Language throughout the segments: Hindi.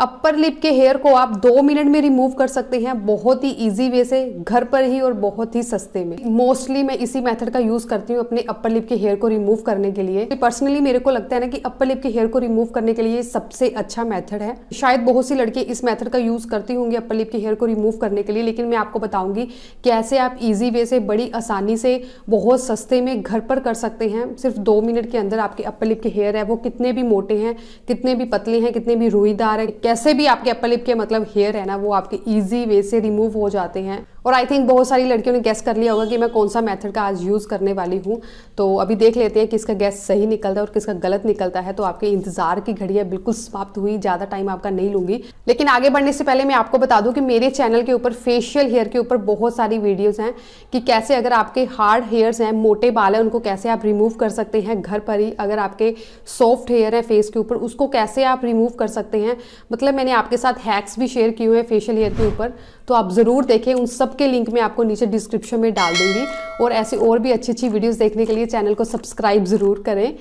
अपर लिप के हेयर को आप दो मिनट में रिमूव कर सकते हैं बहुत ही इजी वे से घर पर ही और बहुत ही सस्ते में मोस्टली मैं इसी मेथड का यूज करती हूँ अपने अपर लिप के हेयर को रिमूव करने के लिए पर्सनली मेरे को लगता है ना कि अपर लिप के हेयर को रिमूव करने के लिए सबसे अच्छा मेथड है शायद बहुत सी लड़के इस मेथड का यूज करती होंगी अपर लिप के हेयर को रिमूव करने के लिए लेकिन मैं आपको बताऊंगी कैसे आप इजी वे से बड़ी आसानी से बहुत सस्ते में घर पर कर सकते हैं सिर्फ दो मिनट के अंदर आपके अपर लिप के हेयर है वो कितने भी मोटे हैं कितने भी पतले हैं कितने भी रुईदार है कैसे भी आपके अपर लिप के मतलब हेयर है ना वो आपके ईजी वे से रिमूव हो जाते हैं और आई थिंक बहुत सारी लड़कियों ने गैस कर लिया होगा कि मैं कौन सा मेथड का आज यूज़ करने वाली हूँ तो अभी देख लेते हैं किसका गैस सही निकलता है और किसका गलत निकलता है तो आपके इंतजार की घड़ी है बिल्कुल समाप्त हुई ज़्यादा टाइम आपका नहीं लूँगी लेकिन आगे बढ़ने से पहले मैं आपको बता दूँ कि मेरे चैनल के ऊपर फेशियल हेयर के ऊपर बहुत सारी वीडियोज़ हैं कि कैसे अगर आपके हार्ड हेयर्स हैं मोटे बाल हैं उनको कैसे आप रिमूव कर सकते हैं घर पर ही अगर आपके सॉफ्ट हेयर हैं फेस के ऊपर उसको कैसे आप रिमूव कर सकते हैं मतलब मैंने आपके साथ हैक्स भी शेयर किए हुए हैं फेशियल हेयर के ऊपर तो आप ज़रूर देखें उन सब के लिंक मैं आपको नीचे डिस्क्रिप्शन में डाल दूँगी और ऐसी और भी अच्छी अच्छी वीडियोज़ देखने के लिए चैनल को सब्सक्राइब ज़रूर करें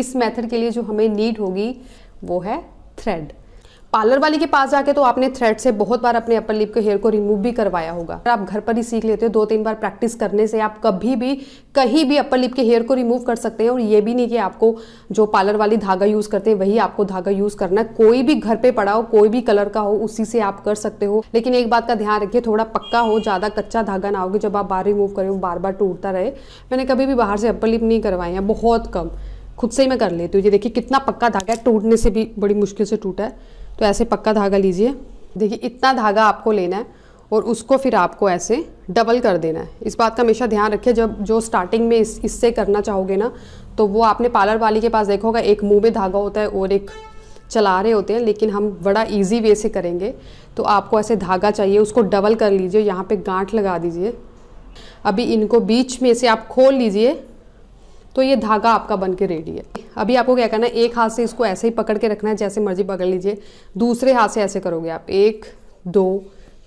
इस मेथड के लिए जो हमें नीड होगी वो है थ्रेड पार्लर वाली के पास जाके तो आपने थ्रेड से बहुत बार अपने अपर लिप के हेयर को रिमूव भी करवाया होगा आप घर पर ही सीख लेते हो दो तीन बार प्रैक्टिस करने से आप कभी भी कहीं भी अपर लिप के हेयर को रिमूव कर सकते हैं और ये भी नहीं कि आपको जो पार्लर वाली धागा यूज़ करते हैं वही आपको धागा यूज़ करना है कोई भी घर पे पड़ा हो कोई भी कलर का हो उसी से आप कर सकते हो लेकिन एक बात का ध्यान रखिए थोड़ा पक्का हो ज़्यादा कच्चा धागा ना होगा जब आप बार रिमूव करें वो बार बार टूटता रहे मैंने कभी भी बाहर से अपर लिप नहीं करवाए हैं बहुत कम खुद से ही मैं कर लेती हूँ ये देखिए कितना पक्का धागा है टूटने से भी बड़ी मुश्किल से टूटा है तो ऐसे पक्का धागा लीजिए देखिए इतना धागा आपको लेना है और उसको फिर आपको ऐसे डबल कर देना है इस बात का हमेशा ध्यान रखिए जब जो स्टार्टिंग में इस इससे करना चाहोगे ना तो वो आपने पार्लर वाली के पास देखा होगा एक मुंह में धागा होता है और एक चला रहे होते हैं लेकिन हम बड़ा इजी वे से करेंगे तो आपको ऐसे धागा चाहिए उसको डबल कर लीजिए यहाँ पे गांठ लगा दीजिए अभी इनको बीच में से आप खोल लीजिए तो ये धागा आपका बन के रेडी है अभी आपको क्या करना है एक हाथ से इसको ऐसे ही पकड़ के रखना है जैसे मर्जी पकड़ लीजिए दूसरे हाथ से ऐसे करोगे आप एक दो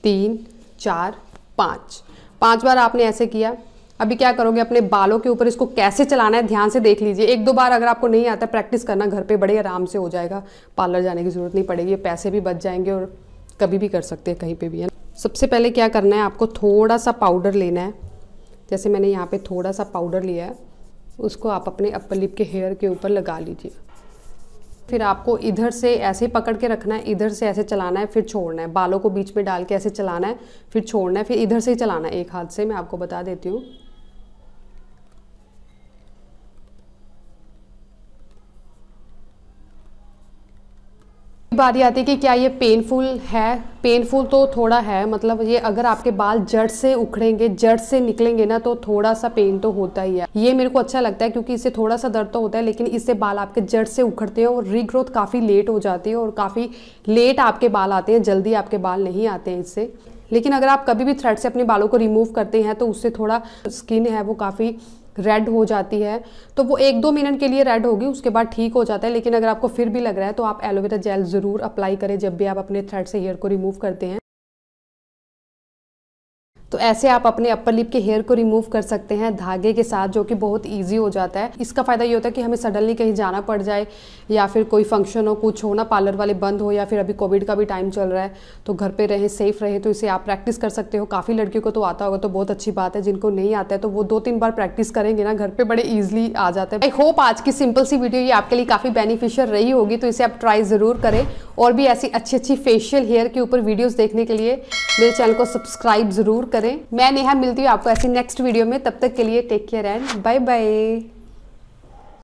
तीन चार पाँच पाँच बार आपने ऐसे किया अभी क्या करोगे अपने बालों के ऊपर इसको कैसे चलाना है ध्यान से देख लीजिए एक दो बार अगर आपको नहीं आता प्रैक्टिस करना घर पे बड़े आराम से हो जाएगा पार्लर जाने की ज़रूरत नहीं पड़ेगी पैसे भी बच जाएंगे और कभी भी कर सकते हैं कहीं पे भी है सबसे पहले क्या करना है आपको थोड़ा सा पाउडर लेना है जैसे मैंने यहाँ पे थोड़ा सा पाउडर लिया है उसको आप अपने अपर लिप के हेयर के ऊपर लगा लीजिए फिर आपको इधर से ऐसे पकड़ के रखना है इधर से ऐसे चलाना है फिर छोड़ना है बालों को बीच में डाल के ऐसे चलाना है फिर छोड़ना है फिर इधर से ही चलाना है एक हाथ से मैं आपको बता देती हूँ ये आती है कि क्या ये पेनफुल है पेनफुल तो थोड़ा है मतलब ये अगर आपके बाल जड़ से उखड़ेंगे जड़ से निकलेंगे ना तो थोड़ा सा पेन तो होता ही है ये मेरे को अच्छा लगता है क्योंकि इससे थोड़ा सा दर्द तो होता है लेकिन इससे बाल आपके जड़ से उखड़ते हैं और रीग्रोथ काफ़ी लेट हो जाती है और काफ़ी लेट आपके बाल आते हैं जल्दी आपके बाल नहीं आते हैं इससे लेकिन अगर आप कभी भी थ्रेड से अपने बालों को रिमूव करते हैं तो उससे थोड़ा स्किन है वो काफ़ी रेड हो जाती है तो वो एक दो मिनट के लिए रेड होगी उसके बाद ठीक हो जाता है लेकिन अगर आपको फिर भी लग रहा है तो आप एलोवेरा जेल ज़रूर अप्लाई करें जब भी आप अपने थ्रेड से हेयर को रिमूव करते हैं तो ऐसे आप अपने अपर लिप के हेयर को रिमूव कर सकते हैं धागे के साथ जो कि बहुत ईजी हो जाता है इसका फ़ायदा ये होता है कि हमें सडनली कहीं जाना पड़ जाए या फिर कोई फंक्शन हो कुछ हो ना पार्लर वाले बंद हो या फिर अभी कोविड का भी टाइम चल रहा है तो घर पर रहें सेफ रहे तो इसे आप प्रैक्टिस कर सकते हो काफ़ी लड़कियों को तो आता होगा तो बहुत अच्छी बात है जिनको नहीं आता है तो वो दो तीन बार प्रैक्टिस करेंगे ना घर पर बड़े ईजिली आ जाते हैं आई होप आज की सिंपल सी वीडियो ये आपके लिए काफ़ी बेनिफिशियल रही होगी तो इसे आप ट्राई ज़रूर करें और भी ऐसी अच्छी अच्छी फेशियल हेयर के ऊपर वीडियोज़ देखने के लिए मेरे चैनल को सब्सक्राइब ज़रूर करें करें मैं नेहा मिलती हूँ आपको ऐसी नेक्स्ट वीडियो में तब तक के लिए take care and bye bye